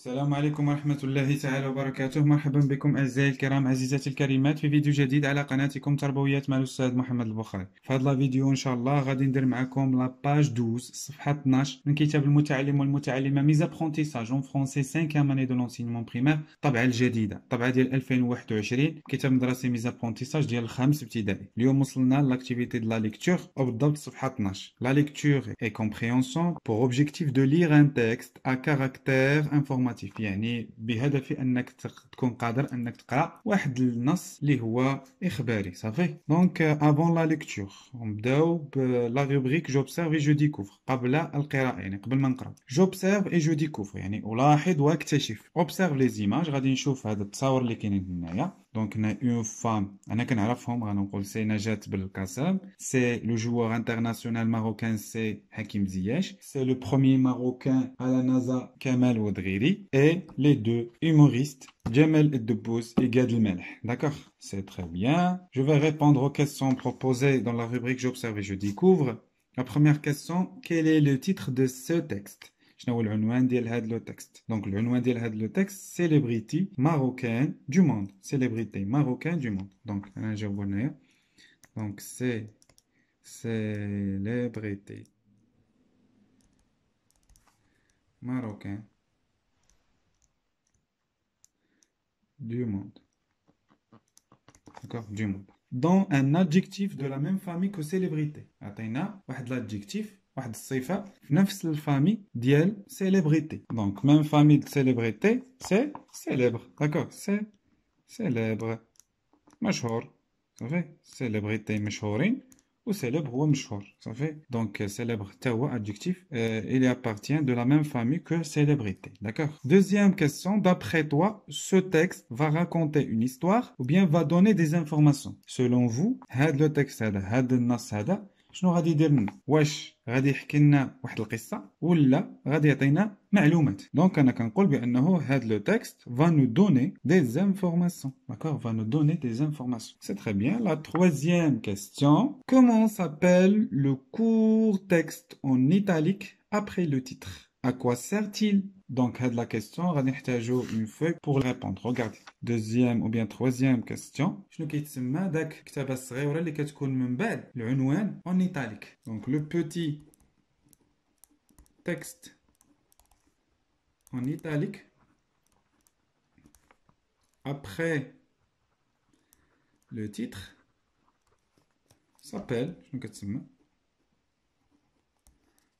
السلام عليكم ورحمة الله تعالى وبركاته مرحبا بكم أعزائي الكرام عزيزاتي الكريمات في فيديو جديد على قناتكم تربويات مع الأستاذ محمد البخاري في هذا الفيديو إن شاء الله غادي ندير معكم لاباج 12 صفحة 12 من كتاب المتعلم والمتعلمة ميز ابرونتيساج اون فرونسي 5 أماني دو لونسينمون بريمير الطبعة الجديدة الطبعة ديال 2021 كتاب مدرسي ميز ابرونتيساج ديال الخامس ابتدائي اليوم وصلنا لاكتيفيتي دو لا ليكتور أو بالضبط صفحة 12 لا ليكتور اي كومبريونسون بور اوبجيكتيف دو لير ان تيكست ا كاركتير انفورماتيك انفورماتيف يعني بهدف انك تكون قادر انك تقرا واحد النص اللي هو اخباري صافي دونك افون لا ليكتور نبداو بلا روبريك جوبسيرف اي جو ديكوفر قبل القراءه يعني قبل ما نقرا جوبسيرف اي جو ديكوفر يعني الاحظ واكتشف اوبسيرف لي زيماج غادي نشوف هذا التصاور اللي كاينين هنايا Donc, on a une femme, c'est le joueur international marocain, c'est Hakim Ziyech. C'est le premier marocain à la NASA, Kamal Et les deux humoristes, Jamel Edebouz et Gad D'accord C'est très bien. Je vais répondre aux questions proposées dans la rubrique J'observe et je découvre. La première question, quel est le titre de ce texte le donc le de texte, célébrité marocaine du monde, célébrité marocaine du monde, donc donc c'est célébrité marocaine du monde, d'accord, du monde. Dans un adjectif de la même famille que célébrité, on a un l'adjectif. واحد même famille نفس célébrité donc même même famille de célébrité, célèbre d'accord D'accord célèbre célèbre. سيليبر Célébrité, ou célèbre ou mchor. Ça fait donc célèbre tawa adjectif euh, il appartient de la même famille que célébrité. D'accord Deuxième question, d'après toi, ce texte va raconter une histoire ou bien va donner des informations Selon vous, had le texte had, texte شنو غادي يدير لنا واش غادي يحكي ce واحد va ولا غادي يعطينا معلومات دونك انا كنقول بانه que ce texte va nous donner des informations d'accord va nous donner des informations c'est très bien la troisième question comment s'appelle le court texte en italique après le titre à quoi sert-il Donc, la question, on va une feuille pour répondre. Regardez. Deuxième ou bien troisième question. شنو كيتسمى داك الكتابة en italique. Donc, le petit texte en italique après le titre s'appelle شنو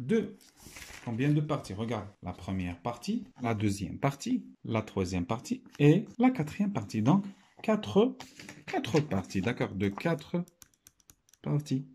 2. Combien de parties Regarde, la première partie, la deuxième partie, la troisième partie et la quatrième partie. Donc, quatre quatre parties, d'accord De quatre parties.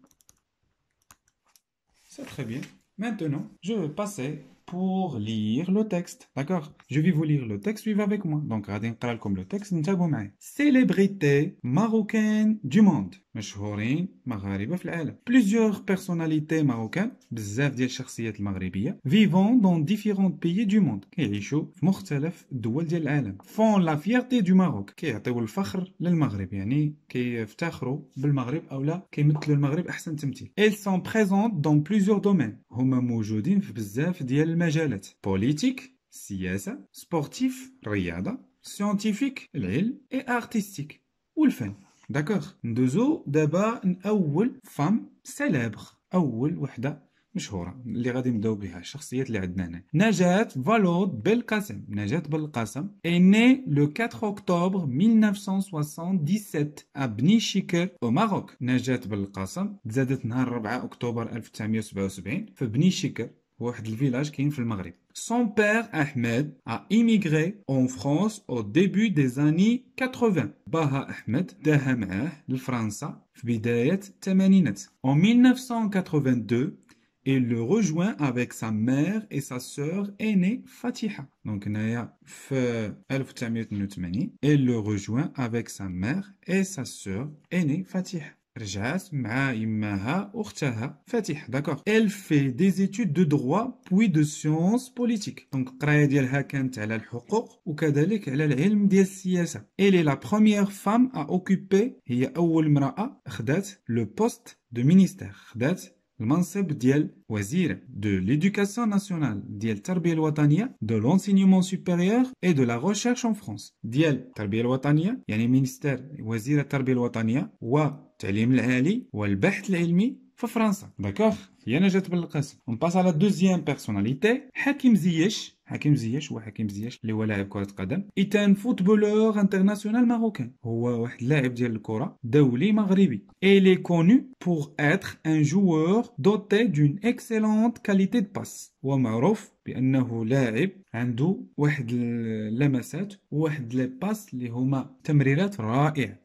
C'est très bien. Maintenant, je vais passer pour lire le texte, d'accord Je vais vous lire le texte, lui va avec moi. Donc, je vais vous lire le texte, nous allons le suivre. Célébrités marocaines du monde. Méchourines marocaines dans le Plusieurs personnalités marocaines, beaucoup de personnalités marocaines, vivant dans différents pays du monde, qui vivent dans différents pays font la fierté du Maroc, qui leur donne la fierté du Maroc, qui les fierté du Maroc, qui sont présents dans plusieurs domaines. Ils sont présents dans plusieurs domaines. المجالات بوليتيك السياسة سبورتيف الرياضة سيونتيفيك العلم اي ارتستيك والفن داكوغ ندوزو دابا اول فام سيليبر اول وحده مشهوره اللي غادي نبداو بها الشخصيات اللي عندنا هنا نجاة فالود بالقاسم نجاة بالقاسم اي ني لو 4 اكتوبر 1977 ابني Bnichiker او ماروك نجاة بالقاسم تزادت نهار 4 اكتوبر 1977 في بني شكر Son père Ahmed a immigré en France au début des années 80. Baha Ahmed le France في En 1982, il le rejoint avec sa mère et sa sœur aînée Fatiha. Donc el il le rejoint avec sa mère et sa sœur aînée Fatiha. D'accord. Elle fait des études de droit puis de sciences politiques. Donc, elle est la première femme à occuper le poste de ministère. de l'éducation nationale de l'enseignement supérieur et de la recherche en France ديال ministère التعليم العالي والبحث العلمي في فرنسا داكوغ هي نجات بن القاسم ونباس على دوزيام بيرسوناليتي حكيم زياش حكيم زياش هو حكيم زياش اللي هو لاعب كره قدم ايتان فوتبولور انترناسيونال ماروكان هو واحد اللاعب ديال الكره دولي مغربي اي لي كونو بور اتر ان جوور دوتي دون اكسيلونت كاليتي دو باس ومعروف بانه لاعب عنده واحد اللمسات وواحد لي باس اللي هما تمريرات رائعه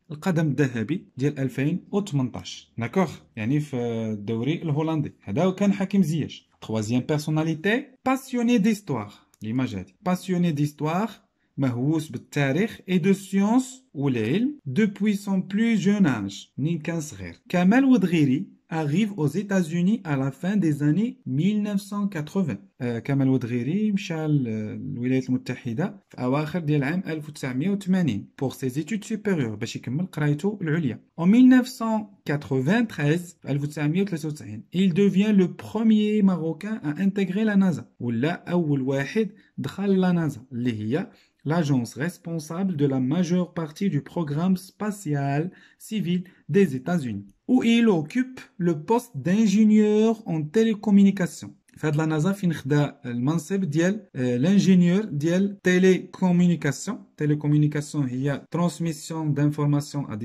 القدم الذهبي ديال 2018 داكوغ يعني في الدوري الهولندي هذا كان حكيم زياش troisième personnalité passionné d'histoire l'image هذه باسيوني ديستواغ مهووس بالتاريخ et de science والعلم دوبوي سون بلو جون âge منين كان صغير كمال ودغيري arrive aux États-Unis à la fin des années 1980 كمال ودغيري مشى للولايات المتحده في اواخر ديال عام 1980 pour ses études supérieures باش يكمل قرايته العليا en 1993 1993 il devient le premier marocain à intégrer la NASA ولا اول واحد دخل la NASA, اللي هي l'agence responsable de la majeure partie du programme spatial civil des États-Unis, où il occupe le poste d'ingénieur en télécommunications. fait لا El فين le l'ingénieur l'ingénieur لانجينيور télécommunication Télécommunication, il هي transmission d'information à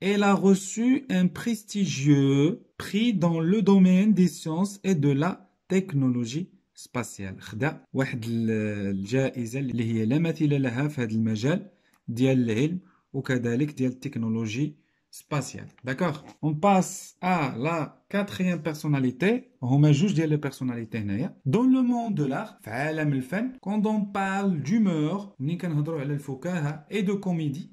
elle a reçu un prestigieux prix dans le domaine des sciences et de la technologie سباسيال خدا spatiale. D'accord On passe à la quatrième personnalité. On juste les personnalités. Dans le monde de l'art, quand on parle d'humeur, et de comédie,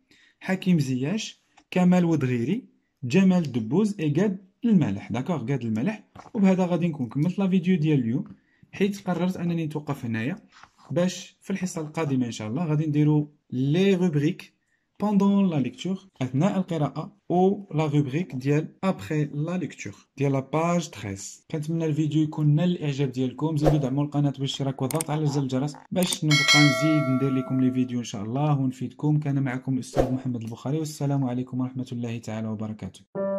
حكيم زياش كمال ودغيري جمال دبوز اي قاد الملح داكوغ قاد الملح وبهذا غادي نكون كملت لا فيديو ديال اليوم حيت قررت انني نتوقف هنايا باش في الحصه القادمه ان شاء الله غادي نديرو لي روبريك pendant la lecture اثناء القراءه او لا روبريك ديال ابري لا ليكتور ديال لاباج 13 كنتمنى الفيديو يكون نال الاعجاب ديالكم زيدوا دعموا القناه بالاشتراك والضغط على زر الجرس باش نبقى نزيد ندير لكم لي فيديو ان شاء الله ونفيدكم كان معكم الاستاذ محمد البخاري والسلام عليكم ورحمه الله تعالى وبركاته